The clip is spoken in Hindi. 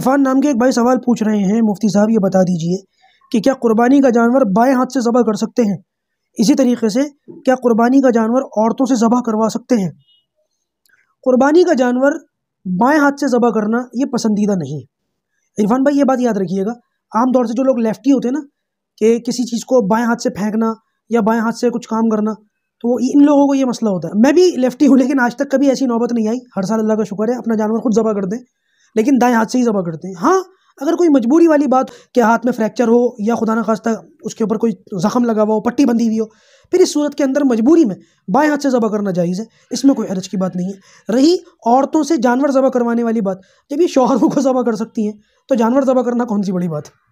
इरफान नाम के एक भाई सवाल पूछ रहे हैं मुफ्ती साहब ये बता दीजिए कि क्या कुर्बानी का जानवर बाएं हाथ से ज़बह कर सकते हैं इसी तरीके से क्या कुर्बानी का जानवर औरतों से ज़बह करवा सकते हैं कुर्बानी का जानवर बाएं हाथ से ज़बह करना ये पसंदीदा नहीं है इरफान भाई ये बात याद रखिएगा आमतौर से जो लोग लेफ्टी होते हैं ना कि किसी चीज़ को बाएं हाथ से फेंकना या बाएं हाथ से कुछ काम करना तो इन लोगों को ये मसला होता है मैं भी लेफ्टी हूँ लेकिन आज तक कभी ऐसी नौबत नहीं आई हर साल अल्लाह का शुक्र है अपना जानवर खुद ज़बह कर दें लेकिन दाएं हाथ से ही जबा करते हैं हाँ अगर कोई मजबूरी वाली बात कि हाथ में फ्रैक्चर हो या खुदा ना खास्ता उसके ऊपर कोई ज़ख़म लगा हुआ हो पट्टी बंधी हुई हो फिर इस सूरत के अंदर मजबूरी में बाएं हाथ से ज़बा करना जायज़ है इसमें कोई हरज की बात नहीं है रही औरतों से जानवर ज़बा करवाने वाली बात जब ये शोहरों को ज़बा कर सकती हैं तो जानवर ज़बा करना कौन सी बड़ी बात है